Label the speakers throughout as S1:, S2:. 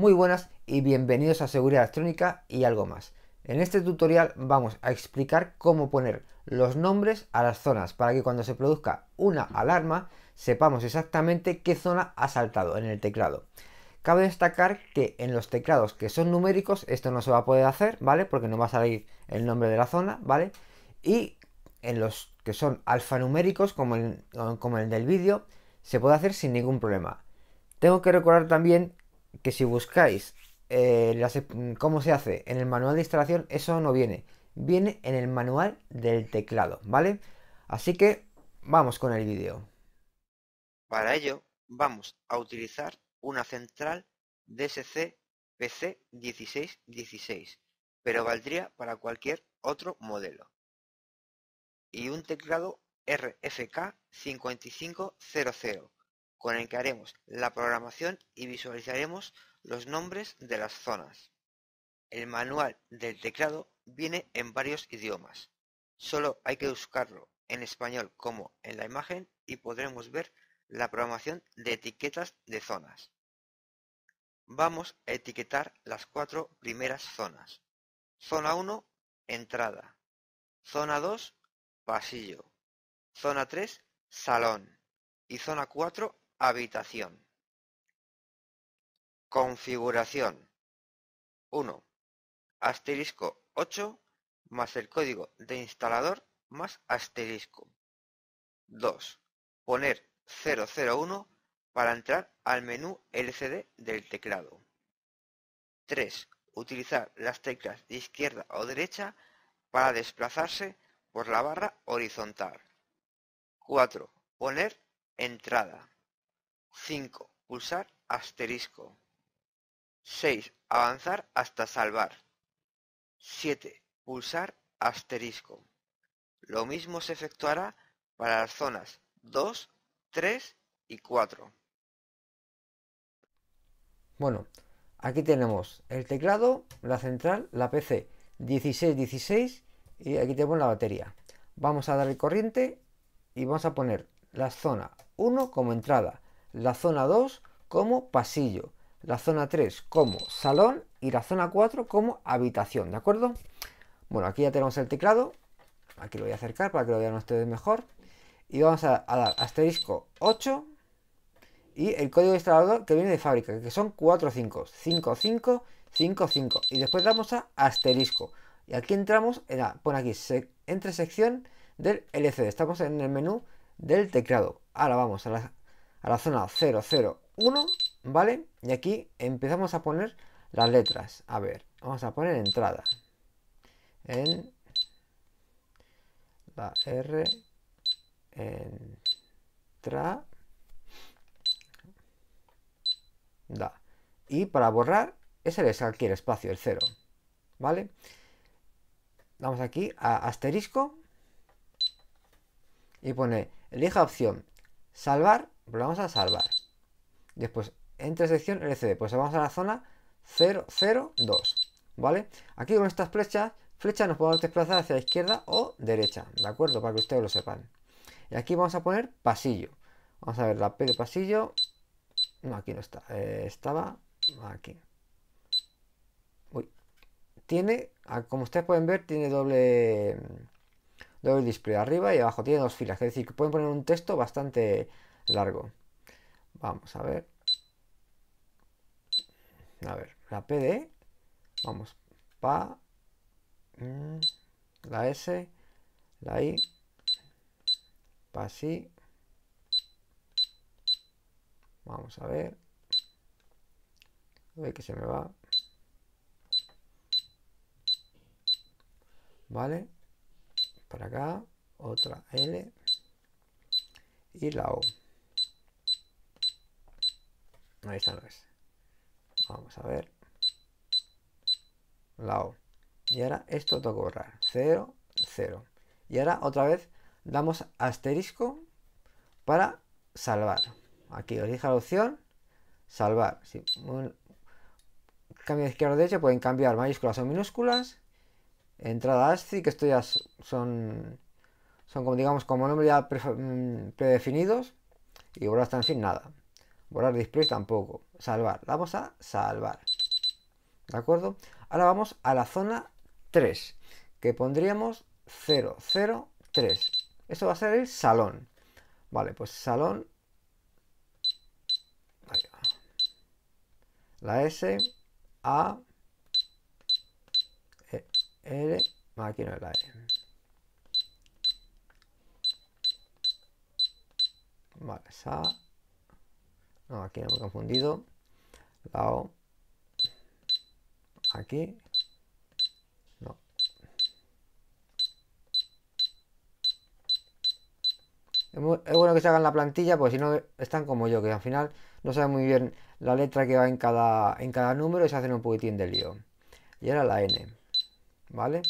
S1: Muy buenas y bienvenidos a Seguridad Electrónica y algo más. En este tutorial vamos a explicar cómo poner los nombres a las zonas para que cuando se produzca una alarma sepamos exactamente qué zona ha saltado en el teclado. Cabe destacar que en los teclados que son numéricos esto no se va a poder hacer, ¿vale? Porque no va a salir el nombre de la zona, ¿vale? Y en los que son alfanuméricos, como el, como el del vídeo, se puede hacer sin ningún problema. Tengo que recordar también que si buscáis eh, cómo se hace en el manual de instalación, eso no viene. Viene en el manual del teclado, ¿vale? Así que
S2: vamos con el vídeo. Para ello vamos a utilizar una central DSC PC1616, pero valdría para cualquier otro modelo. Y un teclado RFK5500 con el que haremos la programación y visualizaremos los nombres de las zonas. El manual del teclado viene en varios idiomas. Solo hay que buscarlo en español como en la imagen y podremos ver la programación de etiquetas de zonas. Vamos a etiquetar las cuatro primeras zonas. Zona 1, entrada. Zona 2, pasillo. Zona 3, salón. Y zona 4, Habitación Configuración 1. Asterisco 8 más el código de instalador más asterisco. 2. Poner 001 para entrar al menú LCD del teclado. 3. Utilizar las teclas de izquierda o derecha para desplazarse por la barra horizontal. 4. Poner entrada. 5 Pulsar asterisco. 6 Avanzar hasta salvar. 7 Pulsar asterisco. Lo mismo se efectuará para las zonas 2, 3 y 4.
S1: Bueno, aquí tenemos el teclado, la central, la PC 1616 y aquí tenemos la batería. Vamos a darle corriente y vamos a poner la zona 1 como entrada, la zona 2 como pasillo, la zona 3 como salón y la zona 4 como habitación, ¿de acuerdo? Bueno, aquí ya tenemos el teclado, aquí lo voy a acercar para que lo vean ustedes mejor, y vamos a, dar asterisco 8 y el código de instalador que viene de fábrica, que son 4 5, 5, 5, 5, 5, y después damos a asterisco. Y aquí entramos, en la, pone aquí, entre sección del LCD, estamos en el menú del teclado. Ahora vamos a la a la zona 001, ¿vale? Y aquí empezamos a poner las letras. A ver, vamos a poner entrada. En la R, entra, da. Y para borrar ese es aquí el espacio, el 0, ¿vale? Vamos aquí a asterisco y pone, elija opción salvar vamos a salvar. Después, entre sección LCD, pues vamos a la zona 002, ¿vale? Aquí con estas flechas, flechas nos podemos desplazar hacia la izquierda o derecha, ¿de acuerdo? Para que ustedes lo sepan. Y aquí vamos a poner pasillo. Vamos a ver la P de pasillo. No, aquí no está. Eh, estaba aquí. Uy. Tiene, como ustedes pueden ver, tiene doble, doble display arriba y abajo. Tiene dos filas. Es decir, que pueden poner un texto bastante largo. Vamos a ver. A ver, la pd vamos, pa, mm, la S, la I, pa sí Vamos a ver. ve que se me va. ¿Vale? Para acá, otra L y la O. Ahí está, es. Vamos a ver. La O. Y ahora esto toca borrar. 0, 0. Y ahora otra vez damos asterisco para salvar. Aquí os elija la opción salvar. cambio de izquierda a derecha pueden cambiar mayúsculas o minúsculas. Entrada ASCII, que esto ya son, son como digamos como nombres ya mm, predefinidos. Y borrar hasta en fin nada. Borrar display tampoco. Salvar. Vamos a salvar. ¿De acuerdo? Ahora vamos a la zona 3, que pondríamos 0, 0, 3. Esto va a ser el salón. Vale, pues salón. La S, A, e, L. Aquí no es la E. Vale, no, aquí no me he confundido. La O. Aquí. No. Es bueno que se hagan la plantilla, porque si no están como yo, que al final no saben muy bien la letra que va en cada, en cada número y se hacen un poquitín de lío. Y era la N. ¿Vale?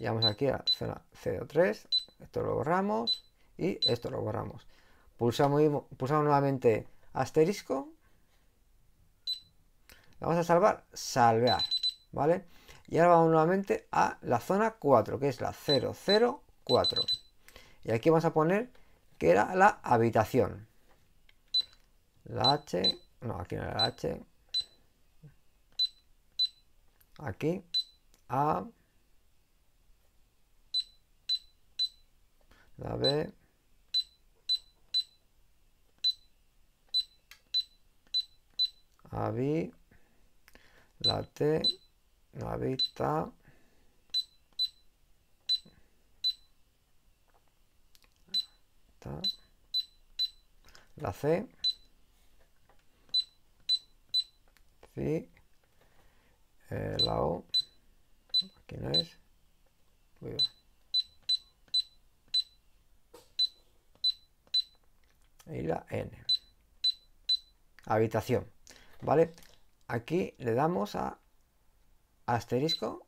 S1: vamos aquí a zona 03. Esto lo borramos y esto lo borramos. Pulsamos, pulsamos nuevamente asterisco. vamos a salvar, salvear, ¿vale? Y ahora vamos nuevamente a la zona 4, que es la 004. Y aquí vamos a poner que era la habitación. La H, no, aquí no era la H. Aquí, A. La B, B la T, la habita. está la C, C, eh, la O, aquí no es, bien, y la N. Habitación. ¿vale? Aquí le damos a asterisco,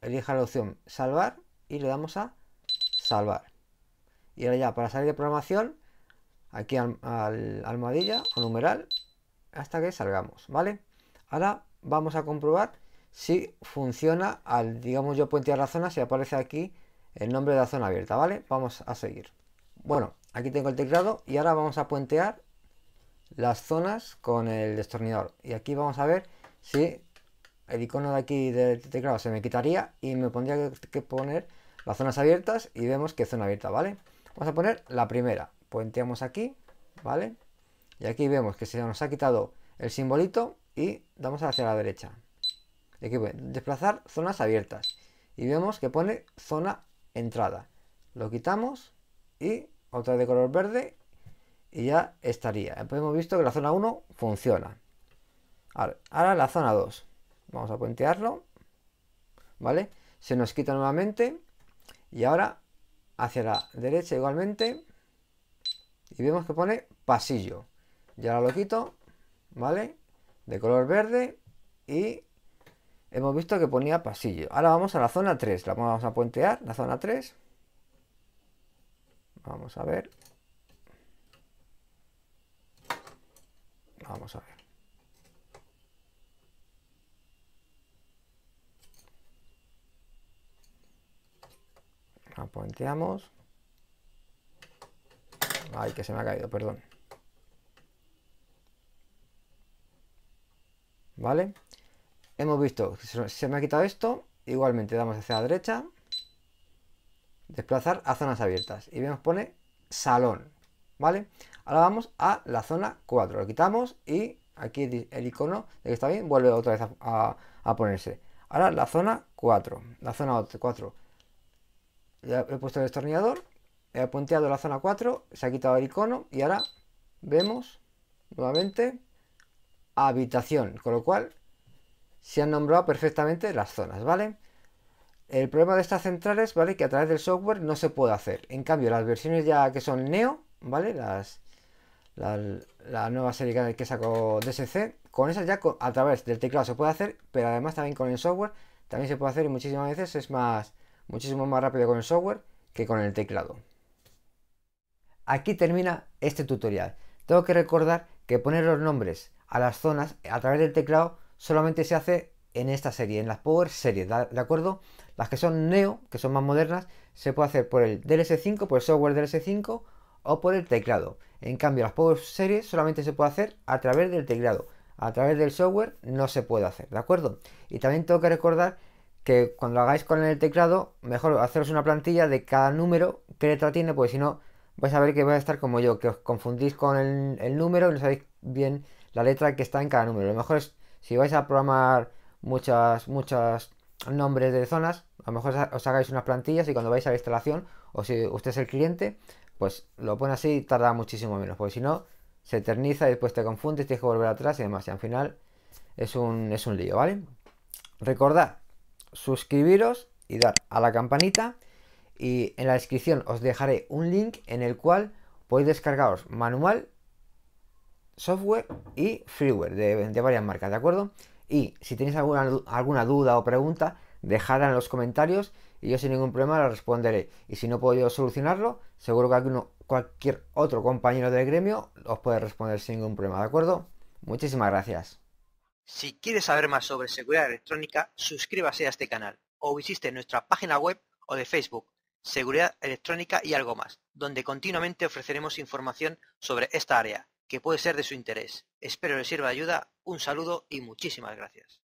S1: elija la opción salvar y le damos a salvar. Y ahora ya, para salir de programación, aquí al, al almohadilla o numeral, hasta que salgamos, ¿vale? Ahora vamos a comprobar si funciona al, digamos yo puentear la zona, si aparece aquí el nombre de la zona abierta, ¿vale? Vamos a seguir. Bueno, aquí tengo el teclado y ahora vamos a puentear las zonas con el destornillador. Y aquí vamos a ver si el icono de aquí del teclado se me quitaría y me pondría que poner las zonas abiertas y vemos que zona abierta, ¿vale? Vamos a poner la primera. Puenteamos aquí, ¿vale? Y aquí vemos que se nos ha quitado el simbolito y damos hacia la derecha. aquí desplazar zonas abiertas. Y vemos que pone zona entrada. Lo quitamos y otra de color verde y ya estaría. hemos visto que la zona 1 funciona. Ahora, la zona 2. Vamos a puentearlo. ¿Vale? Se nos quita nuevamente. Y ahora hacia la derecha igualmente. Y vemos que pone pasillo. Y ahora lo quito. ¿Vale? De color verde. Y hemos visto que ponía pasillo. Ahora vamos a la zona 3. La vamos a puentear. La zona 3. Vamos a ver. Vamos a ver. La Ay, que se me ha caído, perdón. ¿Vale? Hemos visto se me ha quitado esto. Igualmente damos hacia la derecha. Desplazar a zonas abiertas. Y vemos pone salón. ¿vale? Ahora vamos a la zona 4, lo quitamos y aquí el icono de que está bien vuelve otra vez a, ponerse. Ahora la zona 4, la zona 4. he puesto el destornillador, he punteado la zona 4, se ha quitado el icono y ahora vemos nuevamente habitación, con lo cual se han nombrado perfectamente las zonas, ¿vale? El problema de estas centrales, ¿vale? Que a través del software no se puede hacer. En cambio, las versiones ya que son Neo, ¿vale? Las, la, nueva serie que sacó DSC. Con esas ya a través del teclado se puede hacer, pero además también con el software también se puede hacer y muchísimas veces es más, muchísimo más rápido con el software que con el teclado. Aquí termina este tutorial. Tengo que recordar que poner los nombres a las zonas a través del teclado solamente se hace en esta serie, en las Power Series, ¿de acuerdo? Las que son Neo, que son más modernas, se puede hacer por el dls 5 por el software dls 5 o por el teclado. En cambio, las Power Series solamente se puede hacer a través del teclado. A través del software no se puede hacer, ¿de acuerdo? Y también tengo que recordar que cuando hagáis con el teclado, mejor haceros una plantilla de cada número que letra tiene, porque si no, vais a ver que vais a estar como yo, que os confundís con el, número y no sabéis bien la letra que está en cada número. Lo mejor es, si vais a programar muchas, muchas nombres de zonas, a lo mejor os hagáis unas plantillas y cuando vais a la instalación, o si usted es el cliente, pues lo pone así y tarda muchísimo menos, porque si no, se eterniza y después te confundes, tienes que volver atrás y demás. Y al final es un, es un lío, ¿vale? Recordad, suscribiros y dar a la campanita. Y en la descripción os dejaré un link en el cual podéis descargaros manual, software y freeware de, varias marcas, ¿de acuerdo? Y si tenéis alguna, alguna duda o pregunta, dejadla en los comentarios y yo sin ningún problema la responderé. Y si no puedo yo solucionarlo, seguro que cualquier otro compañero del gremio os puede responder sin ningún problema, ¿de acuerdo? Muchísimas gracias.
S2: Si quieres saber más sobre seguridad electrónica, suscríbase a este canal o visite nuestra página web o de Facebook, Seguridad Electrónica y algo más, donde continuamente ofreceremos información sobre esta área, que puede ser de su interés. Espero les sirva de ayuda, un saludo y muchísimas gracias.